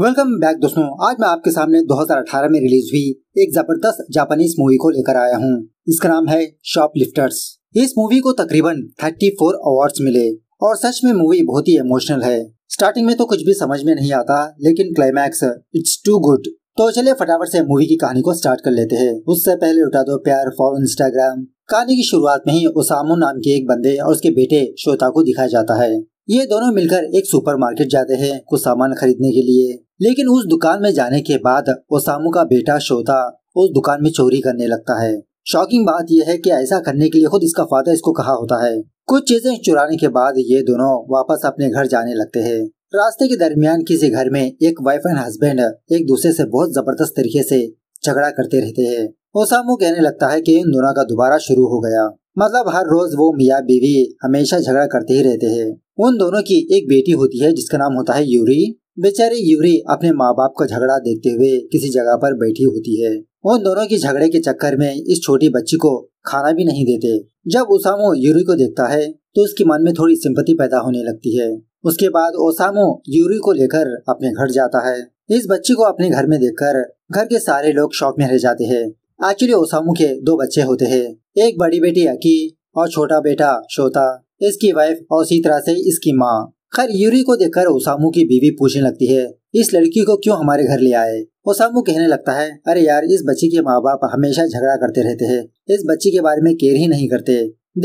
welcome back दोस्तों आज मैं आपके सामने 2018 में रिलीज हुई एक जबरदस्त जापानीज मूवी को लेकर आया हूँ इसका नाम है शॉप लिफ्टर्स इस मूवी को तकरीबन 34 अवार्ड मिले और सच में मूवी बहुत ही इमोशनल है स्टार्टिंग में तो कुछ भी समझ में नहीं आता लेकिन क्लाइमैक्स इट्स टू गुड तो चलिए फटाफट से मूवी की कहानी को स्टार्ट कर लेते हैं उससे पहले उठा दो प्यार फॉर इंस्टाग्राम कहानी की शुरुआत में ही ओसामो नाम के एक बंदे और उसके बेटे श्रोता को दिखाया जाता है ये दोनों मिलकर एक सुपरमार्केट जाते हैं कुछ सामान खरीदने के लिए लेकिन उस दुकान में जाने के बाद ओसामू का बेटा शोता उस दुकान में चोरी करने लगता है शॉकिंग बात यह है कि ऐसा करने के लिए खुद इसका फादर इसको कहा होता है कुछ चीजें चुराने के बाद ये दोनों वापस अपने घर जाने लगते हैं रास्ते के दरमियान किसी घर में एक वाइफ एंड हस्बैंड एक दूसरे से बहुत जबरदस्त तरीके से झगड़ा करते रहते हैं ओसामू कहने लगता है कि इन दोनों का दोबारा शुरू हो गया मतलब हर रोज वो मियाँ बीवी हमेशा झगड़ा करते ही रहते हैं उन दोनों की एक बेटी होती है जिसका नाम होता है यूरी बेचारी यूरी अपने माँ बाप का झगड़ा देखते हुए किसी जगह पर बैठी होती है उन दोनों के झगड़े के चक्कर में इस छोटी बच्ची को खाना भी नहीं देते जब ओसामो यूरी को देखता है तो उसके मन में थोड़ी सिंपति पैदा होने लगती है उसके बाद ओसामो यूरी को लेकर अपने घर जाता है इस बच्ची को अपने घर में देखकर घर के सारे लोग शौक में रह जाते हैं एक्चुअली ओसामू के दो बच्चे होते हैं एक बड़ी बेटी अकी और छोटा बेटा शोता इसकी वाइफ और इसी तरह से इसकी माँ खैर यूरी को देखकर ओसामू की बीवी पूछने लगती है इस लड़की को क्यों हमारे घर ले आए ओसामू कहने लगता है अरे यार इस बच्ची के माँ बाप हमेशा झगड़ा करते रहते हैं इस बच्ची के बारे में केयर ही नहीं करते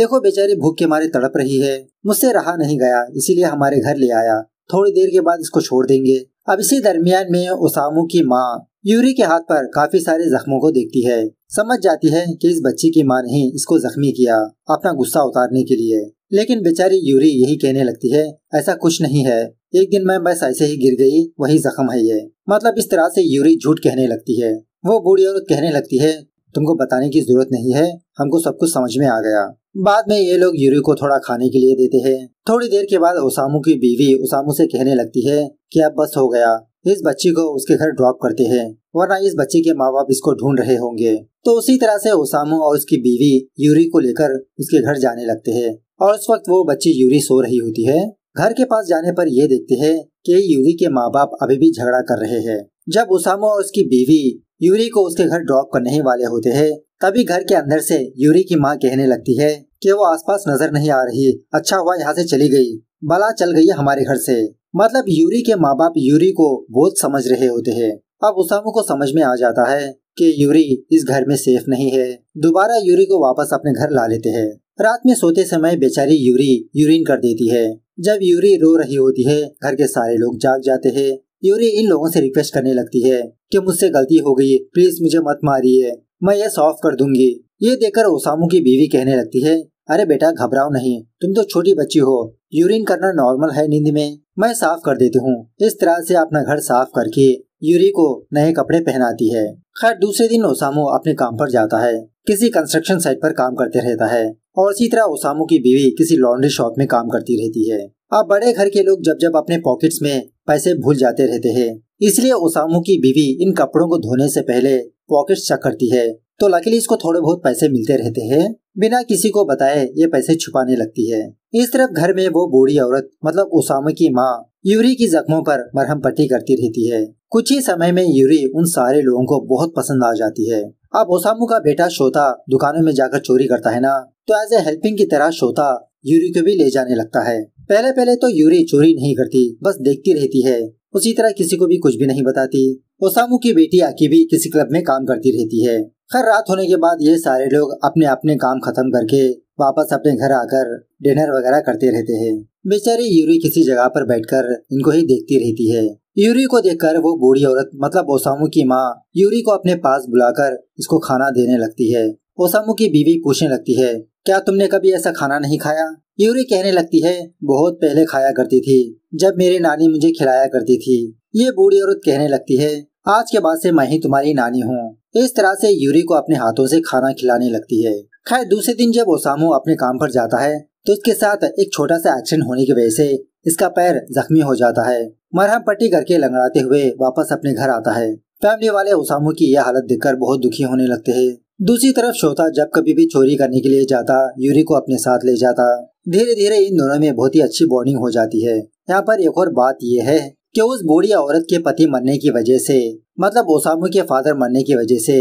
देखो बेचारी भूख के मारे तड़प रही है मुझसे रहा नहीं गया इसीलिए हमारे घर ले आया थोड़ी देर के बाद इसको छोड़ देंगे अब इसी दरमियान में ओसामू की माँ यूरी के हाथ पर काफी सारे जख्मों को देखती है समझ जाती है कि इस बच्ची की मां ने इसको जख्मी किया अपना गुस्सा उतारने के लिए लेकिन बेचारी यूरी यही कहने लगती है ऐसा कुछ नहीं है एक दिन मैं बस ऐसे ही गिर गई वही जख्म है ये मतलब इस तरह से यूरी झूठ कहने लगती है वो बूढ़ी औरत कहने लगती है तुमको बताने की जरूरत नहीं है हमको सब कुछ समझ में आ गया बाद में ये लोग यूरी को थोड़ा खाने के लिए देते हैं थोड़ी देर के बाद ओसामू की बीवी ओसामू से कहने लगती है कि अब बस हो गया इस बच्ची को उसके घर ड्रॉप करते हैं वरना इस बच्चे के माँ बाप इसको ढूंढ रहे होंगे तो उसी तरह से ओसामू और उसकी बीवी यूरी को लेकर उसके घर जाने लगते हैं और उस वक्त वो बच्ची यूरी सो रही होती है घर के पास जाने पर ये देखते हैं कि यूरी के माँ बाप अभी भी झगड़ा कर रहे हैं जब ओसामू और उसकी बीवी यूरी को उसके घर ड्रॉप करने ही वाले होते हैं तभी घर के अंदर से यूरी की माँ कहने लगती है कि वो आसपास नजर नहीं आ रही अच्छा हुआ यहाँ से चली गई बला चल गई हमारे घर से मतलब यूरी के माँ बाप यूरी को बहुत समझ रहे होते हैं अब उसामू को समझ में आ जाता है कि यूरी इस घर में सेफ नहीं है दोबारा यूरी को वापस अपने घर ला लेते हैं रात में सोते समय बेचारी यूरी यूरिन कर देती है जब यूरी रो रही होती है घर के सारे लोग जाग जाते हैं यूरी इन लोगों से रिक्वेस्ट करने लगती है कि मुझसे गलती हो गई प्लीज मुझे मत मारिए मैं ये सॉफ कर दूंगी ये देखकर ओसामू की बीवी कहने लगती है अरे बेटा घबराओ नहीं तुम तो छोटी बच्ची हो यूरिन करना नॉर्मल है नींद में मैं साफ कर देती हूँ इस तरह से अपना घर साफ करके यूरी को नए कपड़े पहनाती है खैर दूसरे दिन ओसामो अपने काम पर जाता है किसी कंस्ट्रक्शन साइट पर काम करते रहता है और इसी तरह ओसामो की बीवी किसी लॉन्ड्री शॉप में काम करती रहती है अब बड़े घर के लोग जब जब अपने पॉकेट्स में पैसे भूल जाते रहते हैं इसलिए ओसामो की बीवी इन कपड़ों को धोने से पहले पॉकेट चेक करती है तो लकीली इसको थोड़े बहुत पैसे मिलते रहते हैं बिना किसी को बताए ये पैसे छुपाने लगती है इस तरफ घर में वो बूढ़ी औरत मतलब उसामा की माँ यूरी की जख्मों पर मरहम पट्टी करती रहती है कुछ ही समय में यूरी उन सारे लोगों को बहुत पसंद आ जाती है अब ओसामू का बेटा शोता दुकानों में जाकर चोरी करता है ना तो एज ए हेल्पिंग की तरह शोता यूरी को भी ले जाने लगता है पहले पहले तो यूरी चोरी नहीं करती बस देखती रहती है उसी तरह किसी को भी कुछ भी नहीं बताती ओसामू की बेटी आकी भी किसी क्लब में काम करती रहती है खैर रात होने के बाद ये सारे लोग अपने अपने काम खत्म करके वापस अपने घर आकर डिनर वगैरह करते रहते हैं बेचारी यूरी किसी जगह पर बैठकर इनको ही देखती रहती है यूरी को देखकर वो बूढ़ी औरत मतलब ओसामू की माँ यूरी को अपने पास बुलाकर इसको खाना देने लगती है ओसामू की बीवी पूछने लगती है क्या तुमने कभी ऐसा खाना नहीं खाया यूरी कहने लगती है बहुत पहले खाया करती थी जब मेरी नानी मुझे खिलाया करती थी ये बूढ़ी औरत कहने लगती है आज के बाद से मैं ही तुम्हारी नानी हूँ इस तरह से यूरी को अपने हाथों से खाना खिलाने लगती है खैर दूसरे दिन जब ओसामो अपने काम पर जाता है तो इसके साथ एक छोटा सा एक्सीडेंट होने की वजह से इसका पैर जख्मी हो जाता है मरहम पट्टी करके लंगड़ाते हुए वापस अपने घर आता है फैमिली वाले ओसामो की यह हालत देखकर बहुत दुखी होने लगते है दूसरी तरफ श्रोता जब कभी भी चोरी करने के लिए जाता यूरी को अपने साथ ले जाता धीरे धीरे इन दोनों में बहुत ही अच्छी बॉन्डिंग हो जाती है यहाँ पर एक और बात यह है कि उस बूढ़ी औरत के पति मरने की वजह से मतलब ओसामू के फादर मरने की वजह से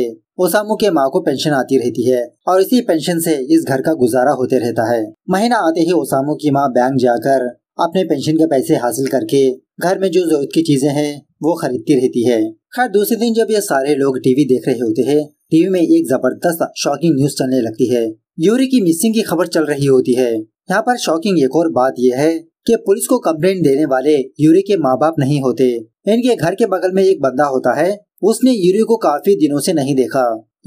ओसामू के माँ को पेंशन आती रहती है और इसी पेंशन से इस घर का गुजारा होते रहता है महीना आते ही ओसामू की माँ बैंक जाकर अपने पेंशन के पैसे हासिल करके घर में जो जरूरत की चीजें हैं वो खरीदती रहती है खैर दूसरे दिन जब ये सारे लोग टीवी देख रहे होते हैं टीवी में एक जबरदस्त शॉकिंग न्यूज चलने लगती है यूरी की मिसिंग की खबर चल रही होती है यहाँ पर शॉकिंग एक और बात यह है कि पुलिस को कंप्लेंट देने वाले यूरी के माँ बाप नहीं होते इनके घर के बगल में एक बंदा होता है उसने यूरी को काफी दिनों से नहीं देखा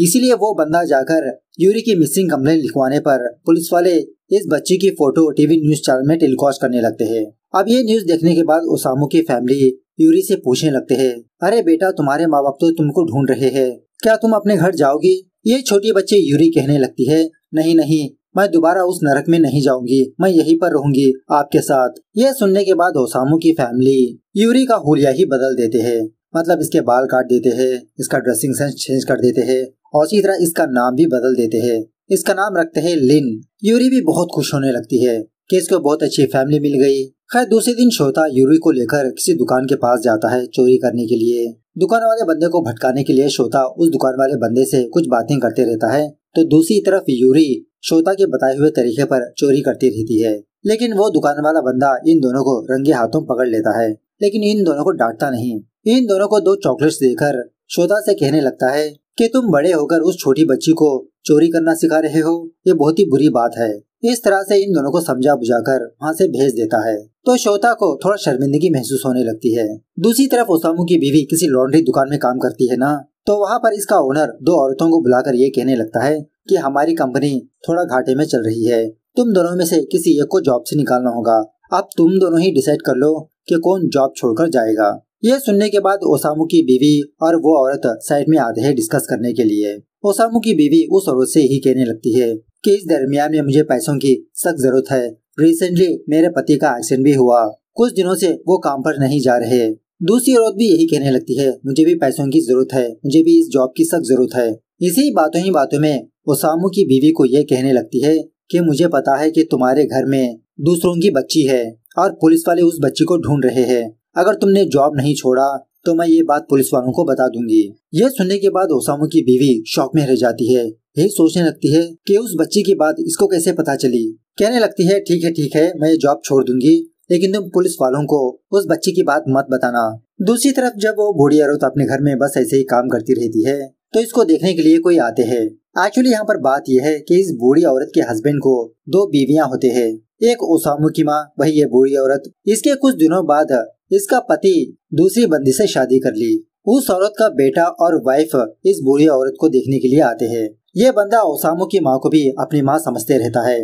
इसीलिए वो बंदा जाकर यूरी की मिसिंग कम्प्लेन लिखवाने पर पुलिस वाले इस बच्ची की फोटो टीवी न्यूज चैनल में टेलीकास्ट करने लगते हैं अब ये न्यूज देखने के बाद ओसामू की फैमिली यूरी से पूछने लगते हैं अरे बेटा तुम्हारे माँ बाप तो तुमको ढूंढ रहे हैं क्या तुम अपने घर जाओगी ये छोटी बच्ची यूरी कहने लगती है नहीं नहीं मैं दोबारा उस नरक में नहीं जाऊंगी मैं यहीं पर रहूंगी आपके साथ यह सुनने के बाद ओसामू की फैमिली यूरी का हुलिया ही बदल देते हैं मतलब इसके बाल काट देते हैं इसका ड्रेसिंग सेंस चेंज कर देते हैं और इसी तरह इसका नाम भी बदल देते हैं इसका नाम रखते हैं लिन यूरी भी बहुत खुश होने लगती है की इसको बहुत अच्छी फैमिली मिल गई खैर दूसरे दिन श्रोता यूरी को लेकर किसी दुकान के पास जाता है चोरी करने के लिए दुकान वाले बंदे को भटकाने के लिए श्रोता उस दुकान वाले बंदे से कुछ बातें करते रहता है तो दूसरी तरफ यूरी श्रोता के बताए हुए तरीके पर चोरी करती रहती है लेकिन वो दुकान वाला बंदा इन दोनों को रंगे हाथों पकड़ लेता है लेकिन इन दोनों को डांटता नहीं इन दोनों को दो चॉकलेट्स देकर श्रोता से कहने लगता है कि तुम बड़े होकर उस छोटी बच्ची को चोरी करना सिखा रहे हो ये बहुत ही बुरी बात है इस तरह से इन दोनों को समझा बुझा कर वहाँ से भेज देता है तो श्रोता को थोड़ा शर्मिंदगी महसूस होने लगती है दूसरी तरफ ओसामू की बीवी किसी लॉन्ड्री दुकान में काम करती है ना तो वहाँ पर इसका ओनर दो औरतों को बुलाकर ये कहने लगता है कि हमारी कंपनी थोड़ा घाटे में चल रही है तुम दोनों में से किसी एक को जॉब से निकालना होगा अब तुम दोनों ही डिसाइड कर लो कि कौन जॉब छोड़कर जाएगा यह सुनने के बाद ओसामू की बीवी और वो औरत साइड में आते हैं डिस्कस करने के लिए ओसामू की बीवी उस औरत से ही कहने लगती है कि इस दरमियान में मुझे पैसों की सख्त जरूरत है रिसेंटली मेरे पति का एक्सीडेंट भी हुआ कुछ दिनों से वो काम पर नहीं जा रहे दूसरी औरत भी यही कहने लगती है मुझे भी पैसों की जरूरत है मुझे भी इस जॉब की सख्त जरूरत है इसी बातों ही बातों में ओसामू की बीवी को यह कहने लगती है कि मुझे पता है कि तुम्हारे घर में दूसरों की बच्ची है और पुलिस वाले उस बच्ची को ढूंढ रहे हैं अगर तुमने जॉब नहीं छोड़ा तो मैं ये बात पुलिस वालों को बता दूंगी यह सुनने के बाद ओसामू की बीवी शौक में रह जाती है यही सोचने लगती है कि उस बच्ची की बात इसको कैसे पता चली कहने लगती है ठीक है ठीक है मैं ये जॉब छोड़ दूंगी लेकिन तुम पुलिस वालों को उस बच्ची की बात मत बताना दूसरी तरफ जब वो बूढ़ी औरत अपने घर में बस ऐसे ही काम करती रहती है तो इसको देखने के लिए कोई आते है एक्चुअली यहाँ पर बात यह है की इस बूढ़ी औरत के हस्बैंड को दो बीविया होते है एक ओसामू की माँ वही ये बूढ़ी औरत इसके कुछ दिनों बाद इसका पति दूसरी बंदी से शादी कर ली उस औरत का बेटा और वाइफ इस बूढ़ी औरत को देखने के लिए आते हैं ये बंदा ओसामू की माँ को भी अपनी माँ समझते रहता है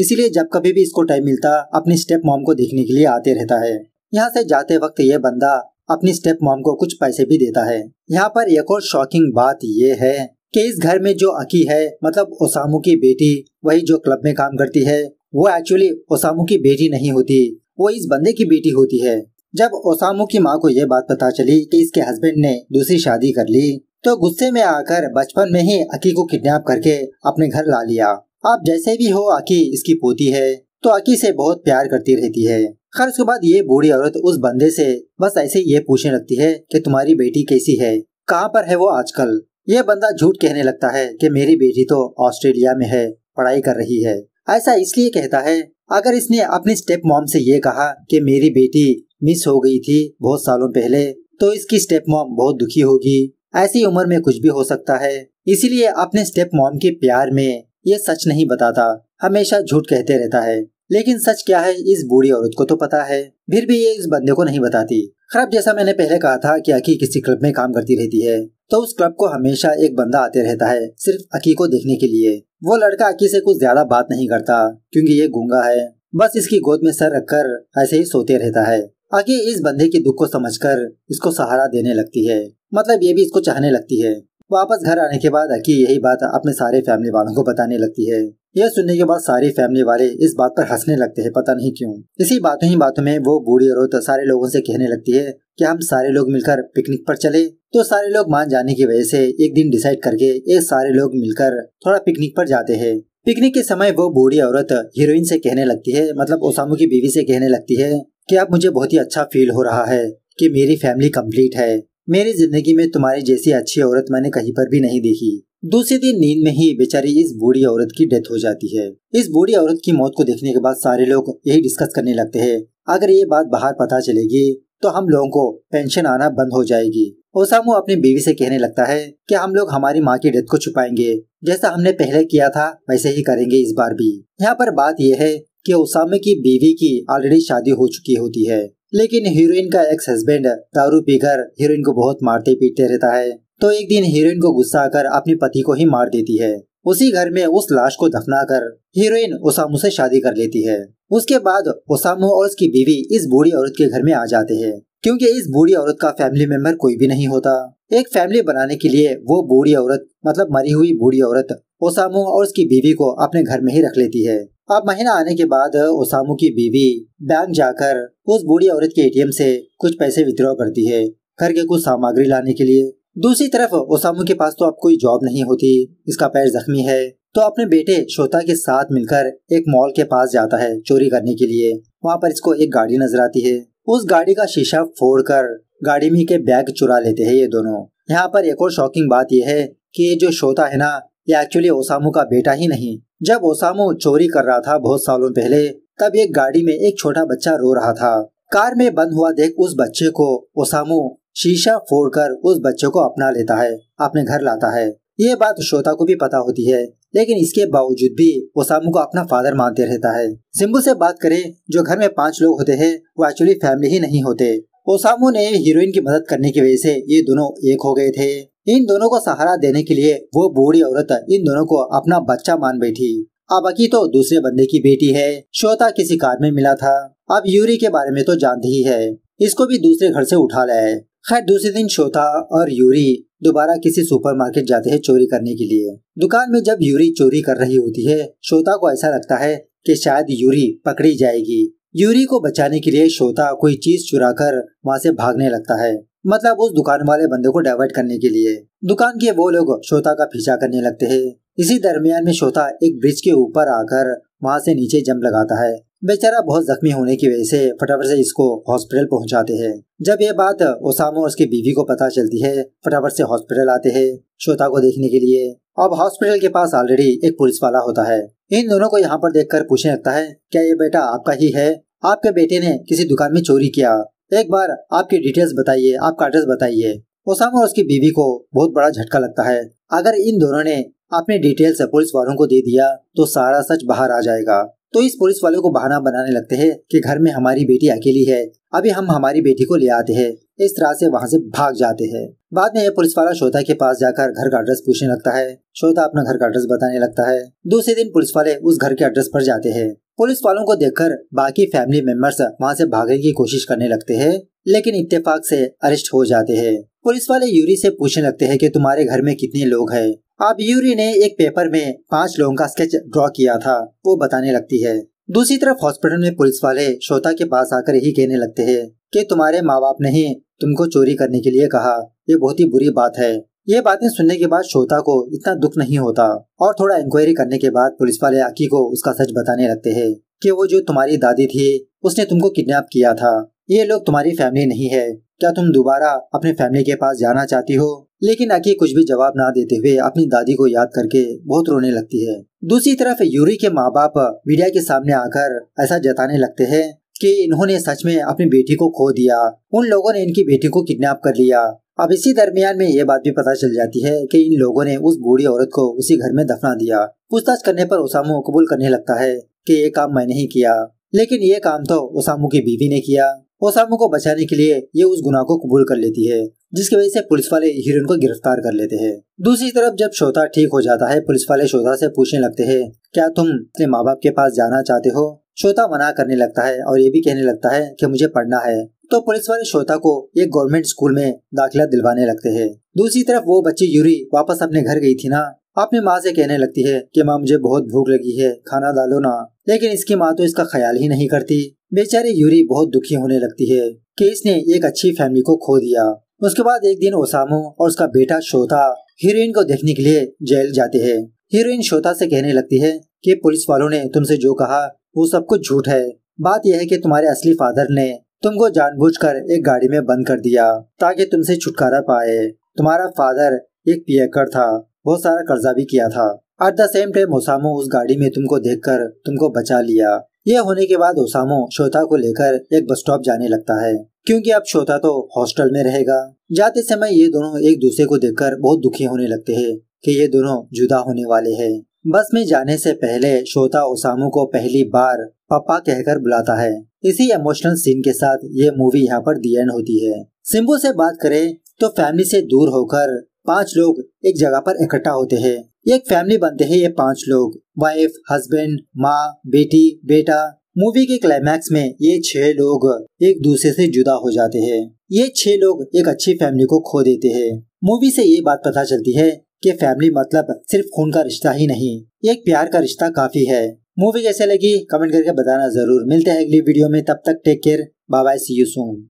इसीलिए जब कभी भी इसको टाइम मिलता अपनी स्टेप मॉम को देखने के लिए आते रहता है यहाँ से जाते वक्त ये बंदा अपनी स्टेप मॉम को कुछ पैसे भी देता है यहाँ पर एक और शॉकिंग बात ये है कि इस घर में जो अकी है मतलब ओसामू की बेटी वही जो क्लब में काम करती है वो एक्चुअली ओसामू की बेटी नहीं होती वो इस बंदे की बेटी होती है जब ओसामू की माँ को ये बात पता चली कि इसके हस्बैंड ने दूसरी शादी कर ली तो गुस्से में आकर बचपन में ही अकी को किडनैप करके अपने घर ला लिया आप जैसे भी हो आकी इसकी पोती है तो आकी से बहुत प्यार करती रहती है खैर उसके बाद ये बूढ़ी औरत उस बंदे से बस ऐसे ये पूछने लगती है कि तुम्हारी बेटी कैसी है कहाँ पर है वो आजकल ये बंदा झूठ कहने लगता है कि मेरी बेटी तो ऑस्ट्रेलिया में है पढ़ाई कर रही है ऐसा इसलिए कहता है अगर इसने अपनी स्टेप मॉम से ये कहा कि मेरी बेटी मिस हो गई थी बहुत सालों पहले तो इसकी स्टेप मॉम बहुत दुखी होगी ऐसी उम्र में कुछ भी हो सकता है इसीलिए अपने स्टेप मॉम के प्यार में ये सच नहीं बताता हमेशा झूठ कहते रहता है लेकिन सच क्या है इस बूढ़ी औरत को तो पता है फिर भी ये इस बंदे को नहीं बताती खराब जैसा मैंने पहले कहा था कि अकी किसी क्लब में काम करती रहती है तो उस क्लब को हमेशा एक बंदा आते रहता है सिर्फ अकी को देखने के लिए वो लड़का अकी से कुछ ज्यादा बात नहीं करता क्योंकि ये गूंगा है बस इसकी गोद में सर रखकर ऐसे ही सोते रहता है अकी इस बंदे के दुख को समझकर इसको सहारा देने लगती है मतलब ये भी इसको चाहने लगती है वापस घर आने के बाद अकी यही बात अपने सारे फैमिली वालों को बताने लगती है यह सुनने के बाद सारी फैमिली वाले इस बात पर हंसने लगते हैं पता नहीं क्यों इसी बातों ही बातों में वो बूढ़ी औरत सारे लोगों से कहने लगती है कि हम सारे लोग मिलकर पिकनिक पर चले तो सारे लोग मान जाने की वजह से एक दिन डिसाइड करके ये सारे लोग मिलकर थोड़ा पिकनिक पर जाते हैं पिकनिक के समय वो बूढ़ी औरत हीरोइन से कहने लगती है मतलब ओसामू की बीवी से कहने लगती है कि अब मुझे बहुत ही अच्छा फील हो रहा है कि मेरी फैमिली कंप्लीट है मेरी जिंदगी में तुम्हारी जैसी अच्छी औरत मैंने कहीं पर भी नहीं देखी दूसरे दिन नींद में ही बेचारी इस बूढ़ी औरत की डेथ हो जाती है इस बूढ़ी औरत की मौत को देखने के बाद सारे लोग यही डिस्कस करने लगते हैं अगर ये बात बाहर पता चलेगी तो हम लोगों को पेंशन आना बंद हो जाएगी ओसामू अपनी बीवी से कहने लगता है कि हम लोग हमारी माँ की डेथ को छुपाएंगे जैसा हमने पहले किया था वैसे ही करेंगे इस बार भी यहाँ पर बात यह है कि ओसामे की बीवी की ऑलरेडी शादी हो चुकी होती है लेकिन हीरोइन का एक्स हस्बैंड दारू पीकर हीरोइन को बहुत मारते पीटते रहता है तो एक दिन हीरोइन को गुस्सा आकर अपने पति को ही मार देती है उसी घर में उस लाश को दफना कर हीरोइन ओसामू से शादी कर लेती है उसके बाद ओसामू और उसकी बीवी इस बूढ़ी औरत के घर में आ जाते हैं क्योंकि इस बूढ़ी औरत का फैमिली मेंबर कोई भी नहीं होता एक फैमिली बनाने के लिए वो बूढ़ी औरत मतलब मरी हुई बूढ़ी औरत ओसामू और उसकी बीवी को अपने घर में ही रख लेती है अब महीना आने के बाद ओसामू की बीवी बैंक जाकर उस बूढ़ी औरत के एटीएम से कुछ पैसे विद्रॉ करती है घर के कुछ सामग्री लाने के लिए दूसरी तरफ ओसामू के पास तो अब कोई जॉब नहीं होती इसका पैर जख्मी है तो अपने बेटे श्रोता के साथ मिलकर एक मॉल के पास जाता है चोरी करने के लिए वहाँ पर इसको एक गाड़ी नजर आती है उस गाड़ी का शीशा फोड़ कर गाड़ी में के बैग चुरा लेते हैं ये दोनों यहाँ पर एक और शॉकिंग बात यह है कि जो श्रोता है ना ये एक्चुअली ओसामू का बेटा ही नहीं जब ओसामू चोरी कर रहा था बहुत सालों पहले तब एक गाड़ी में एक छोटा बच्चा रो रहा था कार में बंद हुआ देख उस बच्चे को ओसामू शीशा फोड़कर उस बच्चे को अपना लेता है अपने घर लाता है ये बात श्रोता को भी पता होती है लेकिन इसके बावजूद भी ओसामू को अपना फादर मानते रहता है सिम्बू से बात करें जो घर में पांच लोग होते हैं वो एक्चुअली फैमिली ही नहीं होते ओसामू ने हीरोइन की मदद करने की वजह से ये दोनों एक हो गए थे इन दोनों को सहारा देने के लिए वो बूढ़ी औरत इन दोनों को अपना बच्चा मान बैठी अब अकी तो दूसरे बंदे की बेटी है श्वेता किसी कार में मिला था अब यूरी के बारे में तो जानती ही है इसको भी दूसरे घर से उठा लाए खैर दूसरे दिन श्वेता और यूरी दोबारा किसी सुपरमार्केट जाते हैं चोरी करने के लिए दुकान में जब यूरी चोरी कर रही होती है श्वेता को ऐसा लगता है कि शायद यूरी पकड़ी जाएगी यूरी को बचाने के लिए श्वेता कोई चीज चुरा कर वहाँ से भागने लगता है मतलब उस दुकान वाले बंदे को डाइवर्ट करने के लिए दुकान के वो लोग श्रोता का पीछा करने लगते हैं इसी दरमियान में श्रोता एक ब्रिज के ऊपर आकर वहाँ से नीचे जम लगाता है बेचारा बहुत जख्मी होने की वजह से फटाफट से इसको हॉस्पिटल पहुंचाते हैं जब ये बात ओसामो और उसकी बीवी को पता चलती है फटाफट से हॉस्पिटल आते हैं श्रोता को देखने के लिए अब हॉस्पिटल के पास ऑलरेडी एक पुलिस वाला होता है इन दोनों को यहाँ पर देखकर पूछने लगता है क्या ये बेटा आपका ही है आपके बेटे ने किसी दुकान में चोरी किया तो एक बार आपकी डिटेल्स बताइए आपका एड्रेस बताइए ओसामा और उसकी बीवी को बहुत बड़ा झटका लगता है अगर इन दोनों ने अपने डिटेल्स पुलिस वालों को दे दिया तो सारा सच बाहर आ जाएगा तो इस पुलिस वाले को बहाना बनाने लगते हैं कि घर में हमारी बेटी अकेली है अभी हम हमारी बेटी को ले आते हैं इस तरह से वहाँ से भाग जाते हैं बाद में यह पुलिस वाला श्रोता के पास जाकर घर का एड्रेस पूछने लगता है श्रोता अपना घर का एड्रेस बताने लगता है दूसरे दिन पुलिस वाले उस घर के एड्रेस पर जाते हैं पुलिस वालों को देखकर बाकी फैमिली मेंबर्स वहां से भागने की कोशिश करने लगते हैं लेकिन इत्तेफाक से अरेस्ट हो जाते हैं पुलिस वाले यूरी से पूछने लगते हैं कि तुम्हारे घर में कितने लोग हैं अब यूरी ने एक पेपर में पांच लोगों का स्केच ड्रॉ किया था वो बताने लगती है दूसरी तरफ हॉस्पिटल में पुलिस वाले श्रोता के पास आकर यही कहने लगते हैं कि तुम्हारे माँ बाप ने ही तुमको चोरी करने के लिए कहा ये बहुत ही बुरी बात है ये बातें सुनने के बाद श्रोता को इतना दुख नहीं होता और थोड़ा इंक्वायरी करने के बाद पुलिस वाले आकी को उसका सच बताने लगते है की वो जो तुम्हारी दादी थी उसने तुमको किडनेप किया था ये लोग तुम्हारी फैमिली नहीं है क्या तुम दोबारा अपने फैमिली के पास जाना चाहती हो लेकिन आकी कुछ भी जवाब ना देते हुए अपनी दादी को याद करके बहुत रोने लगती है दूसरी तरफ यूरी के माँ बाप मीडिया के सामने आकर ऐसा जताने लगते हैं कि इन्होंने सच में अपनी बेटी को खो दिया उन लोगों ने इनकी बेटी को किडनैप कर लिया अब इसी दरमियान में ये बात भी पता चल जाती है कि इन लोगों ने उस बूढ़ी औरत को उसी घर में दफना दिया पूछताछ करने पर ओसामू कबूल करने लगता है कि ये काम मैंने ही किया लेकिन ये काम तो ओसामू की बीवी ने किया ओसामू को बचाने के लिए ये उस गुनाह को कबूल कर लेती है जिसकी वजह से पुलिस वाले हिरन को गिरफ्तार कर लेते हैं दूसरी तरफ जब श्रोता ठीक हो जाता है पुलिस वाले श्रोता से पूछने लगते हैं क्या तुम अपने माँ बाप के पास जाना चाहते हो श्रोता मना करने लगता है और ये भी कहने लगता है कि मुझे पढ़ना है तो पुलिस वाले श्वेता को एक गवर्नमेंट स्कूल में दाखिला दिलवाने लगते है दूसरी तरफ वो बच्ची यूरी वापस अपने घर गयी थी ना अपनी माँ से कहने लगती है कि माँ मुझे बहुत भूख लगी है खाना डालो ना लेकिन इसकी माँ तो इसका ख्याल ही नहीं करती बेचारी यूरी बहुत दुखी होने लगती है कि इसने एक अच्छी फैमिली को खो दिया उसके बाद एक दिन ओसामो और उसका बेटा श्वेता हीरोइन को देखने के लिए जेल जाते हैं हीरोइन श्वेता से कहने लगती है की पुलिस वालों ने तुमसे जो कहा वो सब कुछ झूठ है बात यह है की तुम्हारे असली फादर ने तुमको जानबूझकर एक गाड़ी में बंद कर दिया ताकि तुमसे छुटकारा पाए तुम्हारा फादर एक पियकर था बहुत सारा कर्जा भी किया था एट द सेम टाइम ओसामो उस गाड़ी में तुमको देखकर तुमको बचा लिया ये होने के बाद ओसामो श्रोता को लेकर एक बस स्टॉप जाने लगता है क्योंकि अब श्रोता तो हॉस्टल में रहेगा जाते समय ये दोनों एक दूसरे को देखकर बहुत दुखी होने लगते हैं कि ये दोनों जुदा होने वाले हैं बस में जाने से पहले श्रोता ओसामू को पहली बार पापा कहकर बुलाता है इसी इमोशनल सीन के साथ ये मूवी यहाँ पर दी एंड होती है सिम्बू से बात करें तो फैमिली से दूर होकर पांच लोग एक जगह पर इकट्ठा होते हैं एक फैमिली बनते हैं ये पांच लोग वाइफ हस्बैंड माँ बेटी बेटा मूवी के क्लाइमैक्स में ये छह लोग एक दूसरे से जुदा हो जाते हैं ये छह लोग एक अच्छी फैमिली को खो देते हैं मूवी से ये बात पता चलती है कि फैमिली मतलब सिर्फ खून का रिश्ता ही नहीं एक प्यार का रिश्ता काफी है मूवी कैसे लगी कमेंट करके बताना जरूर मिलते हैं अगली वीडियो में तब तक take care bye bye see you soon